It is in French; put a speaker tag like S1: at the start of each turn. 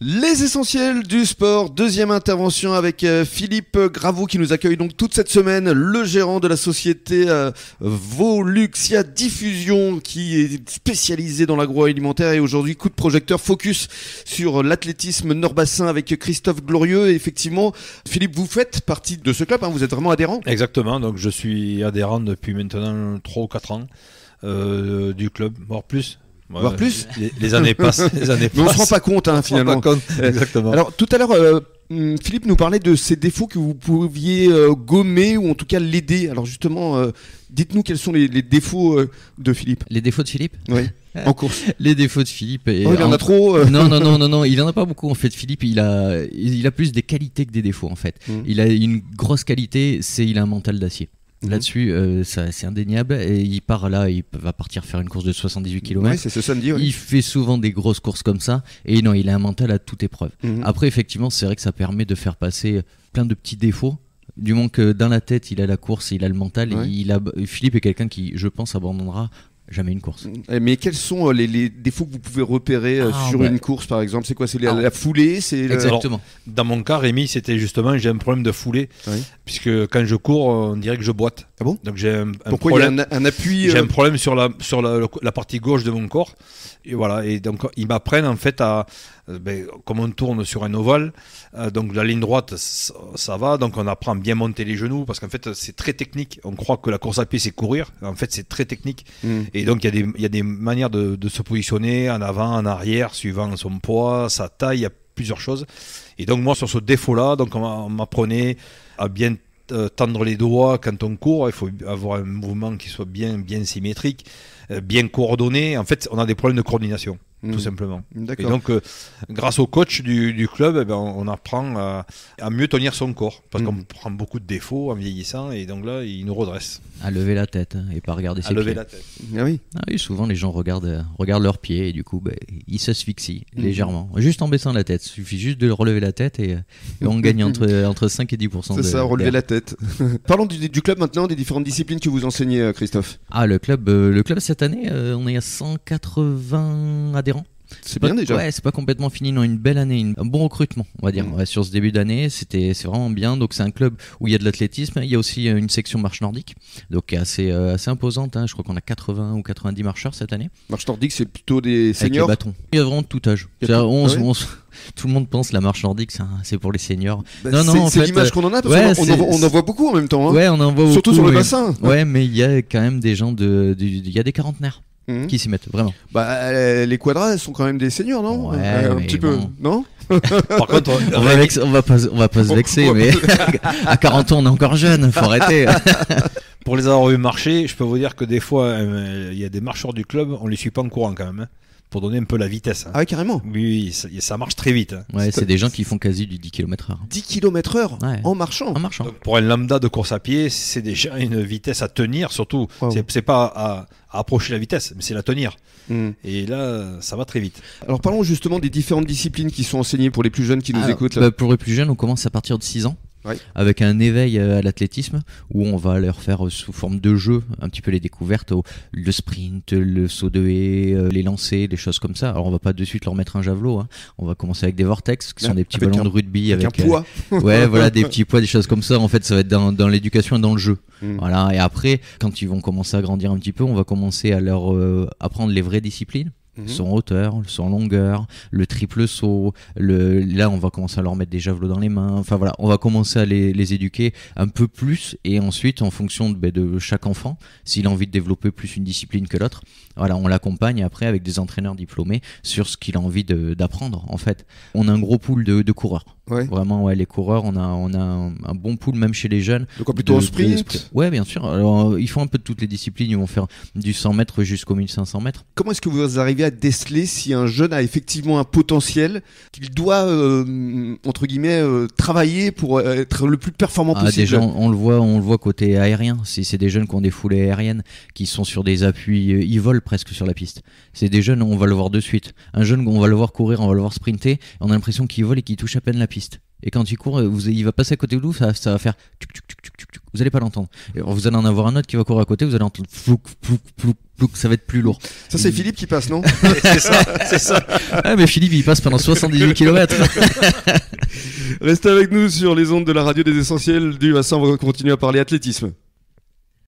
S1: Les essentiels du sport, deuxième intervention avec euh, Philippe Gravou qui nous accueille donc toute cette semaine, le gérant de la société euh, Voluxia Diffusion qui est spécialisé dans l'agroalimentaire et aujourd'hui coup de projecteur focus sur
S2: l'athlétisme nord-bassin avec Christophe Glorieux. effectivement, Philippe, vous faites partie de ce club, hein, vous êtes vraiment adhérent Exactement, donc je suis adhérent depuis maintenant 3 ou 4 ans. Euh, du club, voire plus voir plus. Les, années passent. Les années on se rend pas compte, hein, finalement. Euh, Exactement. Alors,
S1: tout à l'heure, euh, hmm, Philippe nous parlait de ces défauts que vous pouviez euh, gommer ou en tout cas l'aider. Alors, justement, dites-nous quels sont les, défauts de Philippe. Les défauts de Philippe Oui. en course. Les défauts de Philippe. Oh, il en, en a trop. Non, non, non, non, non,
S3: il en a pas beaucoup en fait. Philippe, il a, il a plus des qualités que des défauts en fait. Hmm. Il a une grosse qualité, c'est il a un mental d'acier. Mhm. Là-dessus, euh, c'est indéniable. Et il part là, il va partir faire une course de 78 km. Oui, c'est ce samedi. Il fait souvent des grosses courses comme ça. Et non, il a un mental à toute épreuve. Mhm. Après, effectivement, c'est vrai que ça permet de faire passer plein de petits défauts. Du moins que dans la tête, il a la course, il a le mental. Il a... Philippe est quelqu'un qui, je pense, abandonnera jamais une course.
S2: Eh, mais quels sont euh, les, défauts que vous pouvez repérer euh, ah, sur bah. une course, par exemple C'est quoi C'est la, foulée c'est Exactement. dans mon cas, Rémi, c'était justement, j'ai un problème de foulée, puisque quand je cours, on dirait que je boite. Ah bon Donc j'ai un, Pourquoi problème, un, appui J'ai euh? un problème sur, la, sur la, partie gauche de mon corps. Et voilà, et donc ils m'apprennent en fait à, ben, comme on tourne sur un ovale, donc la ligne droite, ça, va, donc on apprend à bien monter les genoux, parce qu'en fait c'est très technique. On croit que la course à pied c'est courir, en fait c'est très technique. Mmh. Et et donc, il y, a des manières de, se positionner en avant, en arrière, suivant son poids, sa taille, il y a plusieurs choses. Et donc, moi, sur ce défaut-là, donc on m'apprenait à bien euh, tendre les doigts quand on court, il faut avoir un mouvement qui soit bien, bien symétrique, euh, bien coordonné. En fait, on a des problèmes de coordination tout hmm. simplement. Et donc, euh, grâce au coach du, club, eh ben, on, apprend à, mieux tenir son corps, parce qu'on hmm. prend beaucoup de défauts en vieillissant, et donc là, il nous redresse. À lever la tête, hein, et pas regarder à ses lever pieds. la tête. Ah
S3: oui. Ah oui, souvent les gens regardent, euh, regardent leurs pieds, et du coup, ben, ils s'asphyxient hmm. légèrement, juste en baissant la tête. Il suffit juste de relever la tête, et, on gagne entre, entre 5 et 10 C'est ça, relever la
S1: tête. Parlons du, club maintenant, des différentes disciplines que vous enseignez, euh, Christophe. Ah, le club, le club
S3: cette année, on est à 180 adhérents c'est bien déjà. Ouais, c'est pas complètement fini, non, une belle année, une, un bon recrutement, on va dire. Mm. Ouais, sur ce début d'année, c'était c'est vraiment bien. Donc c'est un club où il y a de l'athlétisme, il y a aussi euh, une section marche nordique, donc assez euh, assez imposante. Hein. Je crois qu'on a 80 ou 90 marcheurs cette année.
S1: Marche nordique, c'est plutôt des seniors. Avec bâtons. Il y a vraiment tout
S3: âge. à 11, 11 tout le monde pense la marche nordique c'est pour les seniors. Bah, non, non, c'est l'image euh, qu'on en a parce qu'on on, en voit beaucoup en même temps. Hein. Ouais, on en voit Surtout sur le bassin. Ouais, mais il y a quand même des gens de, il y a des
S1: quarantenaires. Hmm. qui s'y mettent, vraiment. Bah, euh, les quadras, elles sont quand même des seigneurs, non euh, Un petit peu, non Par contre, on, va pas, on va pas se vexer, mais à 40 ans, on est encore jeune, faut arrêter.
S2: Pour les avoir vu marcher, je peux vous dire que des fois, euh, il y a des marcheurs du club, on les suit pas en courant quand même. Hein pour donner un peu la vitesse. Hein. Ah carrément Oui, ça, marche très vite. Hein. c'est des
S3: gens qui font quasi du 10 km/h.
S2: 10 km heure en marchant. En marchant. pour un lambda de course à pied, c'est déjà une vitesse à tenir, surtout. C'est- pas à, approcher la vitesse, mais c'est la tenir. Hmm. Et là, ça va très vite. Alors parlons justement des différentes disciplines qui sont enseignées pour les plus jeunes qui nous écoutent. Bah,
S3: pour les plus jeunes, on commence à partir de 6 ans avec un éveil euh, à l'athlétisme où on va leur faire euh, sous forme de jeu un petit peu les découvertes, le sprint, le saut de haie, euh, les lancers, des choses comme ça. Alors on va pas de suite leur mettre un javelot, hein. on va commencer avec des vortex qui sont ah, des petits ballons de rugby avec, un poids. ouais, voilà des petits poids, des choses comme ça. En fait, ça va être dans, l'éducation et dans le jeu. Hmm. Voilà. Et après, quand ils vont commencer à grandir un petit peu, on va commencer à leur apprendre les vraies disciplines Mhm. son hauteur, son longueur, le triple saut. Le... Là, on va commencer à leur mettre des javelots dans les mains. Enfin voilà, on va commencer à les, éduquer un peu plus. Et ensuite, en fonction ben, de, chaque enfant, s'il a envie de développer plus une discipline que l'autre, voilà, on l'accompagne après avec des entraîneurs diplômés sur ce qu'il a envie d'apprendre. En fait, on a un gros pool de, de coureurs. Vraiment, ouais, les coureurs, on a, on a un, bon pool, même chez les jeunes. Donc plutôt en sprint. oui Ouais, bien sûr. Alors, euh, ils font un peu de toutes les disciplines. Ils vont faire du 100 mètres jusqu'au 1500 mètres.
S1: Comment est-ce que vous arrivez à déceler si un jeune a effectivement un potentiel qu'il doit, euh, entre guillemets, euh, travailler pour être le plus performant ah, possible on,
S3: le voit, on le voit côté aérien. C'est des jeunes qui ont des foulées aériennes, qui sont sur des appuis, ils volent presque sur la piste. C'est des jeunes, on va le voir de suite. Un jeune, on va le voir courir, on va le voir sprinter. On a l'impression qu'il vole et qu'il touche à peine la piste. Et quand il court, vous, il va passer à côté de vous, ça, va faire. vous allez pas l'entendre. Vous allez en avoir un autre qui va courir à côté, vous allez entendre ça va être plus lourd. Ça, c'est Philippe qui passe, non C'est ça, c'est ça. Ah, mais Philippe, il passe pendant 78
S1: km. Restez avec nous sur les ondes de la radio des essentiels du Hassan, on va continuer à parler athlétisme.